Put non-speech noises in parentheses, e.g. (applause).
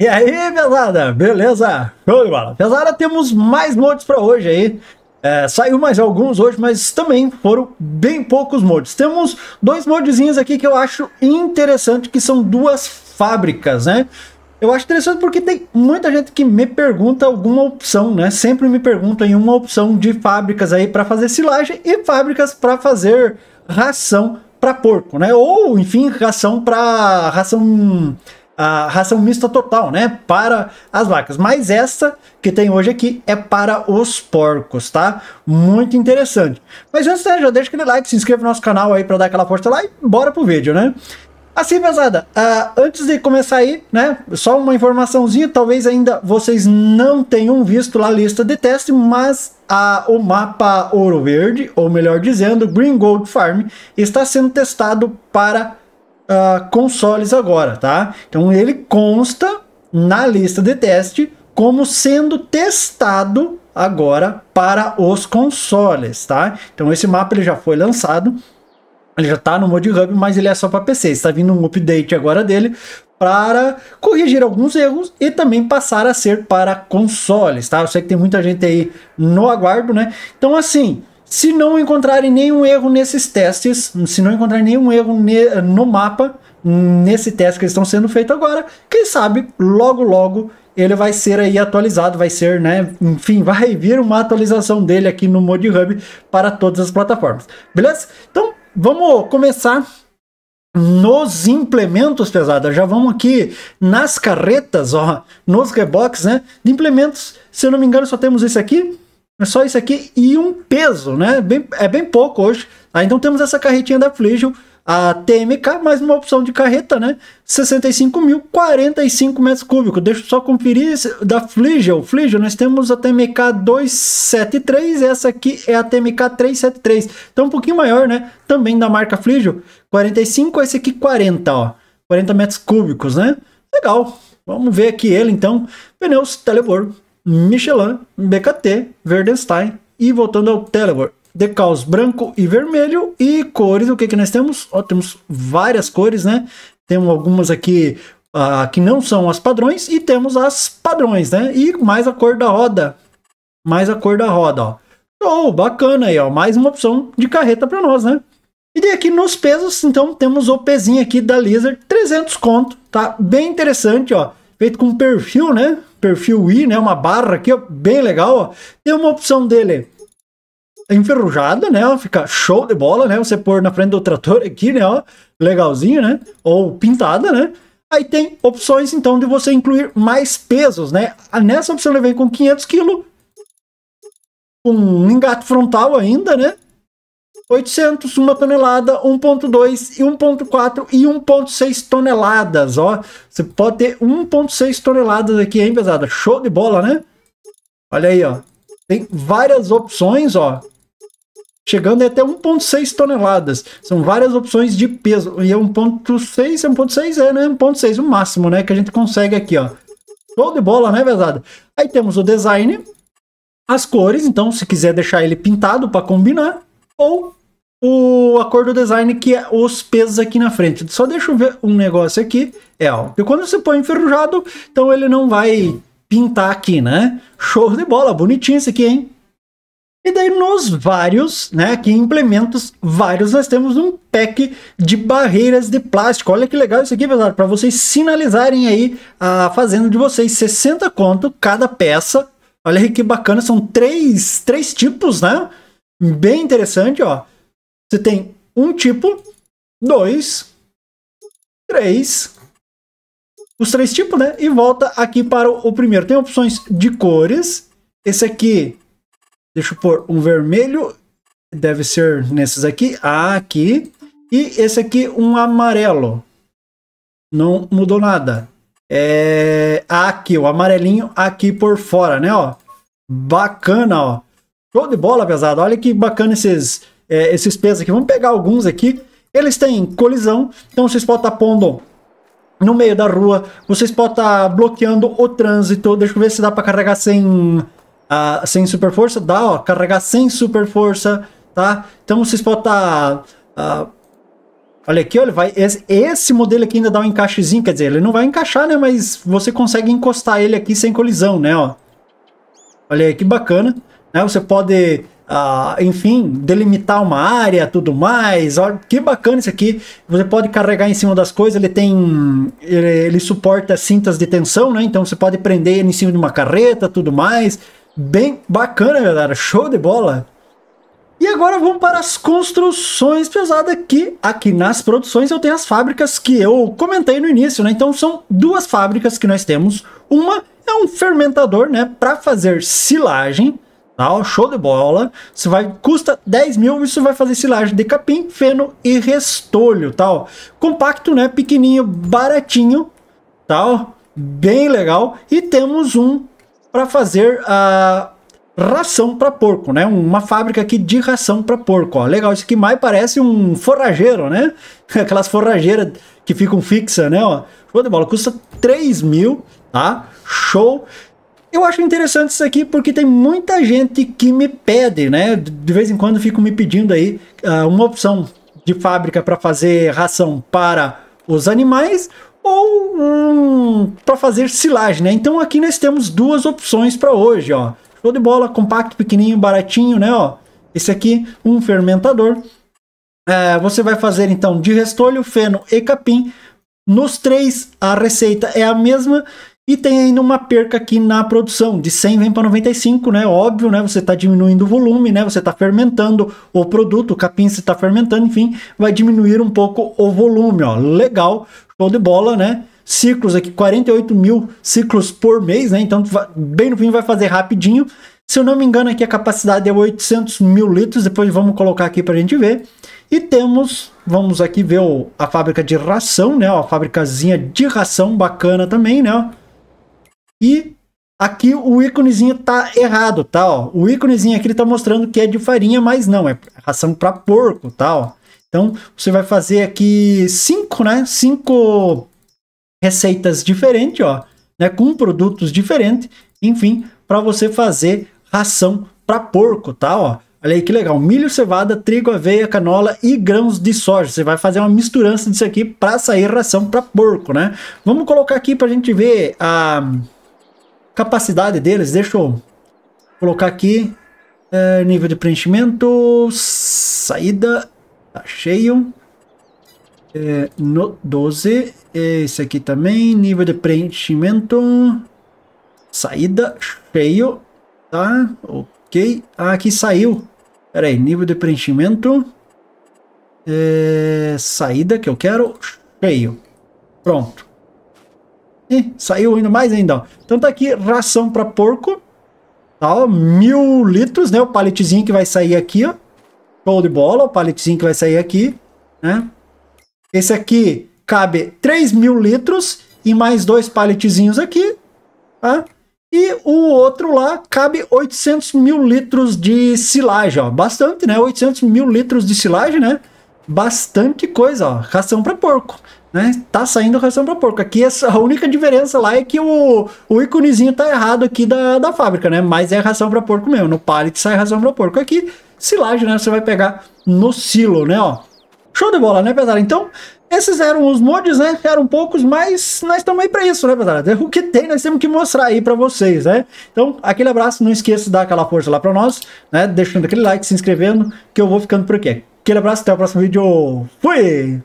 E aí, pesada? Beleza? Show de bola. Pesada, temos mais mods para hoje aí. É, saiu mais alguns hoje, mas também foram bem poucos mods. Temos dois modzinhos aqui que eu acho interessante, que são duas fábricas, né? Eu acho interessante porque tem muita gente que me pergunta alguma opção, né? Sempre me perguntam em uma opção de fábricas aí para fazer silagem e fábricas para fazer ração para porco, né? Ou, enfim, ração para ração a ração mista total, né? Para as vacas. Mas essa que tem hoje aqui é para os porcos, tá? Muito interessante. Mas antes, né, já deixa aquele like, se inscreva no nosso canal aí para dar aquela força lá e bora pro vídeo, né? Assim, pesada, uh, antes de começar aí, né, só uma informaçãozinha, talvez ainda vocês não tenham visto lá a lista de teste, mas a, o mapa Ouro Verde, ou melhor dizendo, Green Gold Farm, está sendo testado para uh, consoles agora, tá? Então ele consta na lista de teste como sendo testado agora para os consoles, tá? Então esse mapa ele já foi lançado, ele já está no mod Hub, mas ele é só para PC. Está vindo um update agora dele para corrigir alguns erros e também passar a ser para consoles, tá? Eu sei que tem muita gente aí no aguardo, né? Então assim, se não encontrarem nenhum erro nesses testes, se não encontrarem nenhum erro no mapa, nesse teste que estão sendo feito agora, quem sabe logo logo ele vai ser aí atualizado, vai ser, né, enfim, vai vir uma atualização dele aqui no Mod Hub para todas as plataformas. Beleza? Então, vamos começar nos implementos pesada. Já vamos aqui nas carretas, ó, nos reboques, né, de implementos. Se eu não me engano, só temos esse aqui, é só isso aqui e um peso, né? Bem, é bem pouco hoje. Tá? Então temos essa carretinha da Fligio, a TMK, mais uma opção de carreta, né? 65.045 metros cúbicos. Deixa eu só conferir da Fligio. Fligio, nós temos a TMK 273, essa aqui é a TMK 373. Então um pouquinho maior, né? Também da marca Fligio. 45, esse aqui 40, ó. 40 metros cúbicos, né? Legal. Vamos ver aqui ele, então. Pneus Telebor Michelin, BKT, Verdenstein e voltando ao Teleware. De caos branco e vermelho e cores, o que que nós temos? Ó, temos várias cores, né? Temos algumas aqui uh, que não são as padrões e temos as padrões, né? E mais a cor da roda, mais a cor da roda, ó. Oh, bacana aí, ó. Mais uma opção de carreta para nós, né? E daí aqui nos pesos, então temos o pezinho aqui da Lizard, 300 conto, tá? Bem interessante, ó. Feito com perfil, né? perfil I, né? Uma barra aqui, ó, bem legal, ó. Tem uma opção dele enferrujada, né? Ó, fica show de bola, né? Você pôr na frente do trator aqui, né? Ó, legalzinho, né? Ou pintada, né? Aí tem opções, então, de você incluir mais pesos, né? Ah, nessa opção ele vem com 500 kg, com um engate frontal ainda, né? 800, uma tonelada, 1.2 e 1.4 e 1.6 toneladas, ó. Você pode ter 1.6 toneladas aqui, hein, pesada? Show de bola, né? Olha aí, ó. Tem várias opções, ó. Chegando até 1.6 toneladas. São várias opções de peso. E é 1.6, é 1.6, é, né? 1.6, o máximo, né? Que a gente consegue aqui, ó. Show de bola, né, pesada? Aí temos o design, as cores, então se quiser deixar ele pintado para combinar, ou o, acordo design que é os pesos aqui na frente. Só deixa eu ver um negócio aqui. É, ó. E quando você põe enferrujado, então ele não vai pintar aqui, né? Show de bola, bonitinho esse aqui, hein? E daí nos vários, né, que implementos vários, nós temos um pack de barreiras de plástico. Olha que legal isso aqui, pessoal, para vocês sinalizarem aí a fazenda de vocês. 60 conto cada peça. Olha que bacana, são três, três tipos, né? Bem interessante, ó. Você tem um tipo, dois, três, os três tipos, né? E volta aqui para o primeiro. Tem opções de cores. Esse aqui, deixa eu pôr um vermelho, deve ser nesses aqui, ah, aqui. E esse aqui, um amarelo. Não mudou nada. É aqui, o amarelinho aqui por fora, né? Ó, bacana, ó. Show de bola, pesado. Olha que bacana esses é, esses pesos aqui. Vamos pegar alguns aqui. Eles têm colisão, então vocês podem estar pondo no meio da rua, vocês podem estar bloqueando o trânsito. Deixa eu ver se dá para carregar sem, uh, sem super força. Dá, ó, carregar sem super força, tá? Então vocês podem estar... Uh, olha aqui, olha, vai, esse, esse modelo aqui ainda dá um encaixezinho, quer dizer, ele não vai encaixar, né? Mas você consegue encostar ele aqui sem colisão, né? Ó. Olha aí, que bacana. Né? Você pode uh, enfim, delimitar uma área, tudo mais. Olha, que bacana isso aqui. Você pode carregar em cima das coisas, ele tem. Ele, ele suporta cintas de tensão, né? Então você pode prender ele em cima de uma carreta, tudo mais. Bem bacana, galera. Show de bola! E agora vamos para as construções pesadas que aqui nas produções eu tenho as fábricas que eu comentei no início, né? Então são duas fábricas que nós temos. Uma é um fermentador, né, para fazer silagem Tal, show de bola. Você vai custa 10 mil isso vai fazer silagem de capim, feno e restolho, tal. Compacto, né? Pequenininho, baratinho, tal. Bem legal. E temos um para fazer a ração para porco, né? Uma fábrica aqui de ração para porco, ó. Legal, isso aqui mais parece um forrageiro, né? (laughs) Aquelas forrageiras que ficam fixas, né? Ó. Show de bola. Custa 3 mil, tá? Show. Eu acho interessante isso aqui porque tem muita gente que me pede, né? De vez em quando ficam me pedindo aí uh, uma opção de fábrica para fazer ração para os animais ou um, para fazer silagem, né? Então aqui nós temos duas opções para hoje, ó. Show de bola, compacto, pequenininho, baratinho, né? Ó, esse aqui, um fermentador. Uh, você vai fazer então de restolho, feno e capim. Nos três, a receita é a mesma e tem ainda uma perca aqui na produção, de 100 vem para 95, né? Óbvio, né? Você está diminuindo o volume, né? Você está fermentando o produto, o capim se está fermentando, enfim, vai diminuir um pouco o volume, ó. Legal, show de bola, né? Ciclos aqui, 48 mil ciclos por mês, né? Então, bem no fim, vai fazer rapidinho. Se eu não me engano, aqui a capacidade é 800 mil litros, depois vamos colocar aqui para a gente ver. E temos, vamos aqui ver o, a fábrica de ração, né? Ó, a fábricazinha de ração bacana também, né? E aqui o íconezinho tá errado, tá? Ó. O íconezinho aqui ele tá mostrando que é de farinha, mas não, é ração para porco, tá? Ó. Então, você vai fazer aqui cinco, né? Cinco receitas diferentes, ó, né? Com produtos diferentes, enfim, para você fazer ração para porco, tá? Ó. Olha aí que legal, milho, cevada, trigo, aveia, canola e grãos de soja. Você vai fazer uma misturança disso aqui para sair ração para porco, né? Vamos colocar aqui para a gente ver a ah, capacidade deles, deixa eu colocar aqui é, nível de preenchimento, saída, tá cheio. É, no 12, esse aqui também, nível de preenchimento, saída, cheio, tá, ok. Ah, aqui saiu, pera aí, nível de preenchimento, é, saída que eu quero, cheio, pronto. Ih, saiu ainda mais ainda, ó. Então tá aqui ração para porco. Tá, ó, mil litros, né? O paletezinho que vai sair aqui, ó. Show de bola, o paletezinho que vai sair aqui, né? Esse aqui cabe 3 mil litros e mais dois paletezinhos aqui, tá? E o outro lá cabe 800 mil litros de silagem, ó. Bastante, né? 800 mil litros de silagem, né? Bastante coisa, ó. Ração para porco. Né? Tá saindo ração para porco. Aqui essa, a única diferença lá é que o, o íconezinho tá errado aqui da, da fábrica, né? Mas é ração para porco mesmo. No pallet sai ração para porco. Aqui, silagem, né? Você vai pegar no silo, né? Ó. Show de bola, né, pesada? Então, esses eram os mods, né? Eram poucos, mas nós estamos aí para isso, né, pesada? É o que tem, nós temos que mostrar aí para vocês, né? Então, aquele abraço, não esqueça de dar aquela força lá para nós, né? Deixando aquele like, se inscrevendo, que eu vou ficando por aqui. Aquele abraço, até o próximo vídeo. Fui!